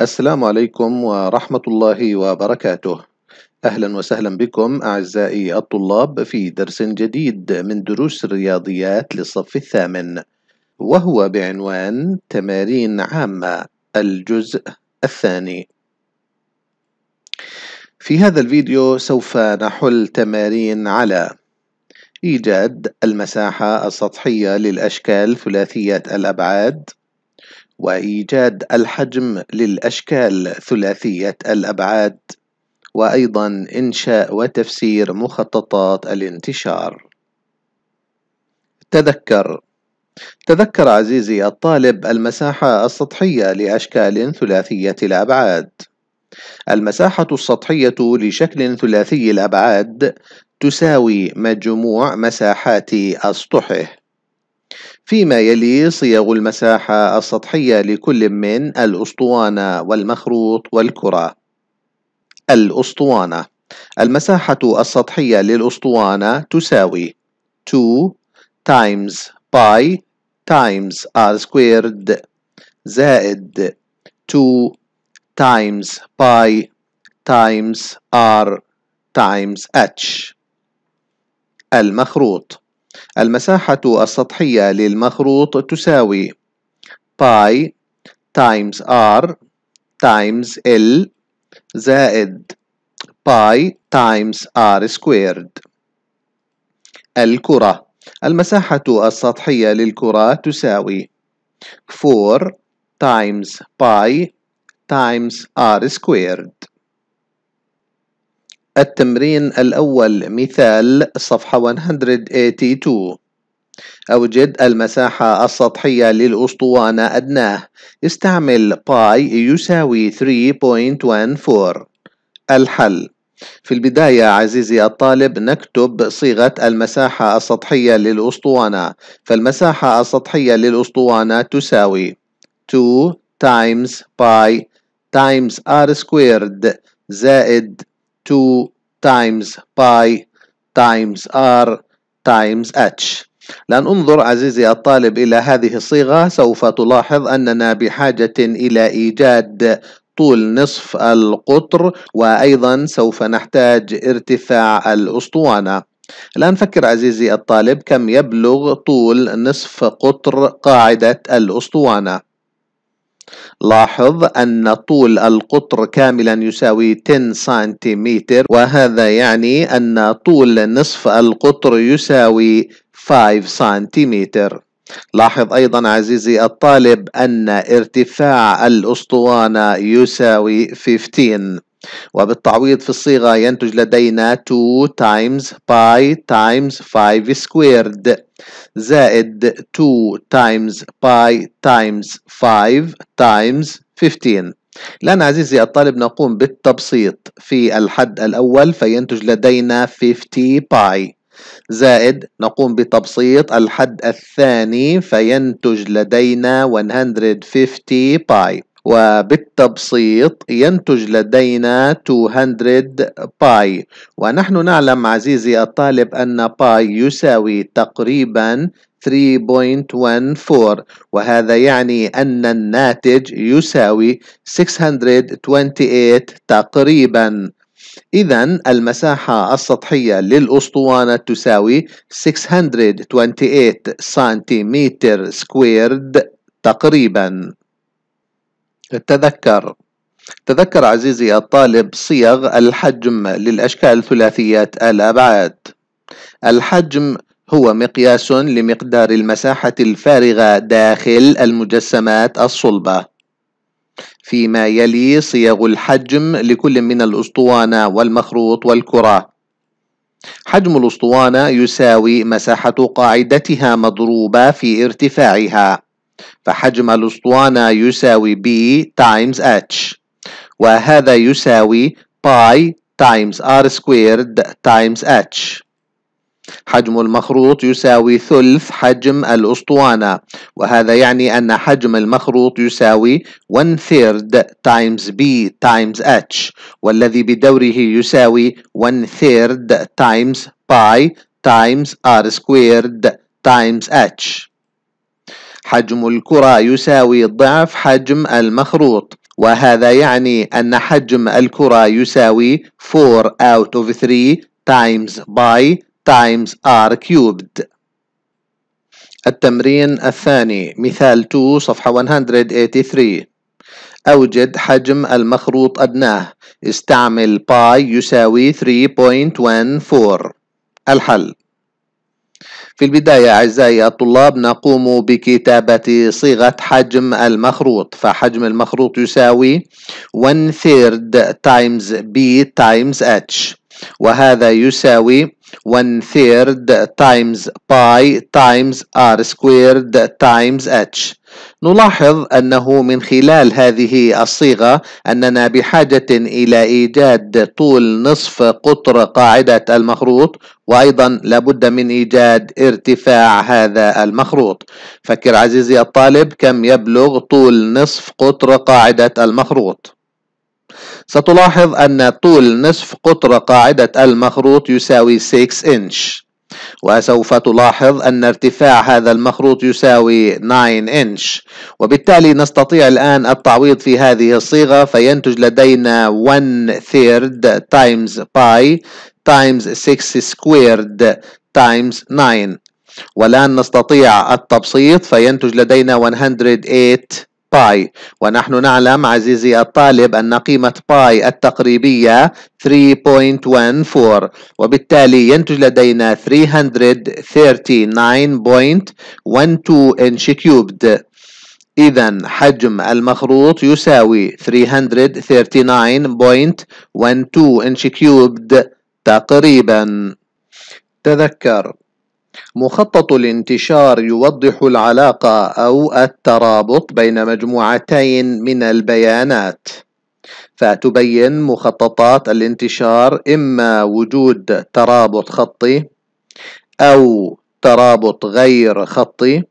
السلام عليكم ورحمة الله وبركاته أهلا وسهلا بكم أعزائي الطلاب في درس جديد من دروس الرياضيات للصف الثامن وهو بعنوان تمارين عامة الجزء الثاني في هذا الفيديو سوف نحل تمارين على إيجاد المساحة السطحية للأشكال ثلاثية الأبعاد وإيجاد الحجم للأشكال ثلاثية الأبعاد وأيضا إنشاء وتفسير مخططات الانتشار تذكر تذكر عزيزي الطالب المساحة السطحية لأشكال ثلاثية الأبعاد المساحة السطحية لشكل ثلاثي الأبعاد تساوي مجموع مساحات أسطحه فيما يلي صيغ المساحة السطحية لكل من الأسطوانة والمخروط والكرة الأسطوانة المساحة السطحية للأسطوانة تساوي 2 times pi times r squared زائد 2 times pi times r times h المخروط المساحة السطحية للمخروط تساوي باي تايمز ار تايمز ال زائد باي تايمز ار سكويرد الكرة المساحة السطحية للكرة تساوي 4 times pi times r squared التمرين الأول مثال صفحة 182 أوجد المساحة السطحية للأسطوانة أدناه استعمل باي يساوي 3.14 الحل في البداية عزيزي الطالب نكتب صيغة المساحة السطحية للأسطوانة فالمساحة السطحية للأسطوانة تساوي 2 times pi times r squared زائد 2 times pi times r times h لأن انظر عزيزي الطالب إلى هذه الصيغة سوف تلاحظ أننا بحاجة إلى إيجاد طول نصف القطر وأيضا سوف نحتاج ارتفاع الأسطوانة الآن فكر عزيزي الطالب كم يبلغ طول نصف قطر قاعدة الأسطوانة لاحظ أن طول القطر كاملا يساوي 10 سنتيمتر وهذا يعني أن طول نصف القطر يساوي 5 سنتيمتر لاحظ أيضا عزيزي الطالب أن ارتفاع الأسطوانة يساوي 15 وبالتعويض في الصيغة ينتج لدينا 2 times pi times 5 squared زائد 2 times pi times 5 times 15 الآن عزيزي الطالب نقوم بالتبسيط في الحد الأول فينتج لدينا 50 باي زائد نقوم بتبسيط الحد الثاني فينتج لدينا 150 باي وبالتبسيط ينتج لدينا 200 باي ونحن نعلم عزيزي الطالب أن باي يساوي تقريبا 3.14 وهذا يعني أن الناتج يساوي 628 تقريبا إذا المساحة السطحية للأسطوانة تساوي 628 سنتيمتر سكويرد تقريباً تذكر تذكر عزيزي الطالب صيغ الحجم للأشكال ثلاثية الأبعاد الحجم هو مقياس لمقدار المساحة الفارغة داخل المجسمات الصلبة فيما يلي صيغ الحجم لكل من الأسطوانة والمخروط والكرة حجم الأسطوانة يساوي مساحة قاعدتها مضروبة في ارتفاعها فحجم الأسطوانة يساوي B times H وهذا يساوي باي times R squared times H حجم المخروط يساوي ثلث حجم الأسطوانة وهذا يعني أن حجم المخروط يساوي 1 third times B times H والذي بدوره يساوي 1 third times pi times R squared times H حجم الكرة يساوي ضعف حجم المخروط وهذا يعني أن حجم الكرة يساوي 4 out of 3 times by times r cubed التمرين الثاني مثال 2 صفحة 183 أوجد حجم المخروط أدناه استعمل باي يساوي 3.14 الحل في البداية أعزائي الطلاب نقوم بكتابة صيغة حجم المخروط فحجم المخروط يساوي 1 third times B times H وهذا يساوي 1 third times باي times r squared times h نلاحظ أنه من خلال هذه الصيغة أننا بحاجة إلى إيجاد طول نصف قطر قاعدة المخروط وأيضا لابد من إيجاد ارتفاع هذا المخروط فكر عزيزي الطالب كم يبلغ طول نصف قطر قاعدة المخروط ستلاحظ أن طول نصف قطر قاعدة المخروط يساوي 6 إنش وسوف تلاحظ أن ارتفاع هذا المخروط يساوي 9 إنش وبالتالي نستطيع الآن التعويض في هذه الصيغة فينتج لدينا 1 third times pi times 6 squared times 9 والآن نستطيع التبسيط فينتج لدينا 108 باي ونحن نعلم عزيزي الطالب أن قيمة باي التقريبية 3.14 وبالتالي ينتج لدينا 339.12 إنش كيوبد إذا حجم المخروط يساوي 339.12 إنش كيوبد تقريبا تذكر مخطط الانتشار يوضح العلاقة أو الترابط بين مجموعتين من البيانات فتبين مخططات الانتشار إما وجود ترابط خطي أو ترابط غير خطي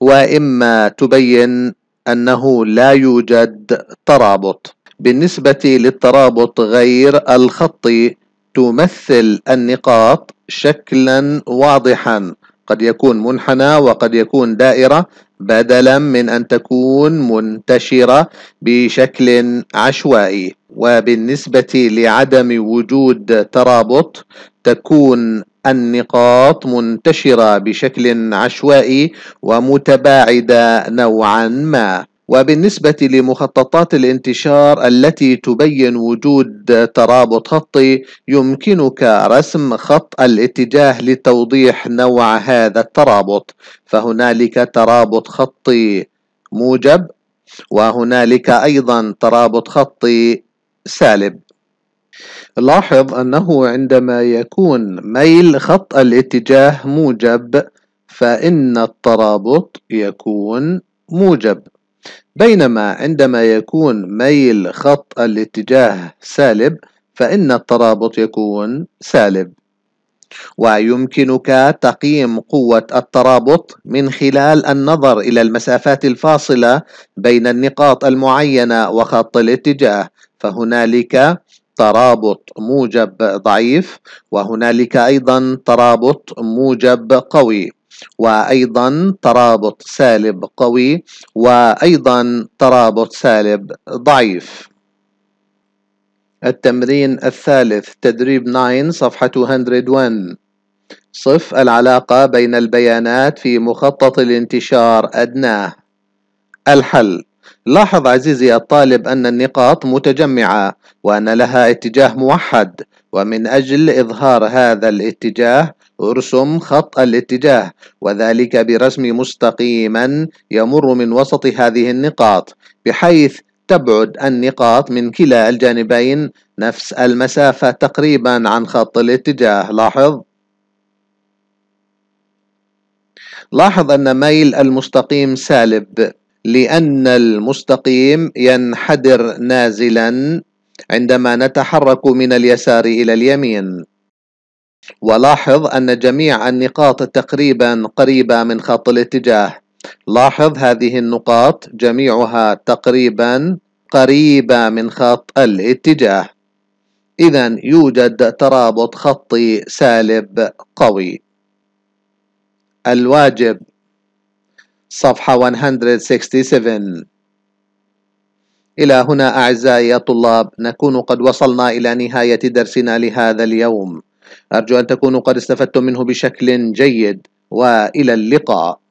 وإما تبين أنه لا يوجد ترابط بالنسبة للترابط غير الخطي تمثل النقاط شكلا واضحا قد يكون منحنى وقد يكون دائرة بدلا من أن تكون منتشرة بشكل عشوائي وبالنسبة لعدم وجود ترابط تكون النقاط منتشرة بشكل عشوائي ومتباعدة نوعا ما وبالنسبة لمخططات الانتشار التي تبين وجود ترابط خطي يمكنك رسم خط الاتجاه لتوضيح نوع هذا الترابط فهنالك ترابط خطي موجب وهنالك أيضا ترابط خطي سالب لاحظ أنه عندما يكون ميل خط الاتجاه موجب فإن الترابط يكون موجب بينما عندما يكون ميل خط الاتجاه سالب فإن الترابط يكون سالب ويمكنك تقييم قوة الترابط من خلال النظر إلى المسافات الفاصلة بين النقاط المعينة وخط الاتجاه فهنالك ترابط موجب ضعيف وهنالك أيضا ترابط موجب قوي وأيضا ترابط سالب قوي وأيضا ترابط سالب ضعيف التمرين الثالث تدريب 9 صفحة 101 صف العلاقة بين البيانات في مخطط الانتشار أدناه الحل لاحظ عزيزي الطالب أن النقاط متجمعة وأن لها اتجاه موحد ومن أجل إظهار هذا الاتجاه ارسم خط الاتجاه وذلك برسم مستقيما يمر من وسط هذه النقاط بحيث تبعد النقاط من كلا الجانبين نفس المسافة تقريبا عن خط الاتجاه لاحظ لاحظ أن ميل المستقيم سالب لأن المستقيم ينحدر نازلا عندما نتحرك من اليسار إلى اليمين ولاحظ أن جميع النقاط تقريبا قريبة من خط الاتجاه لاحظ هذه النقاط جميعها تقريبا قريبة من خط الاتجاه إذا يوجد ترابط خطي سالب قوي الواجب صفحة 167 إلى هنا أعزائي يا طلاب نكون قد وصلنا إلى نهاية درسنا لهذا اليوم أرجو أن تكونوا قد استفدتم منه بشكل جيد وإلى اللقاء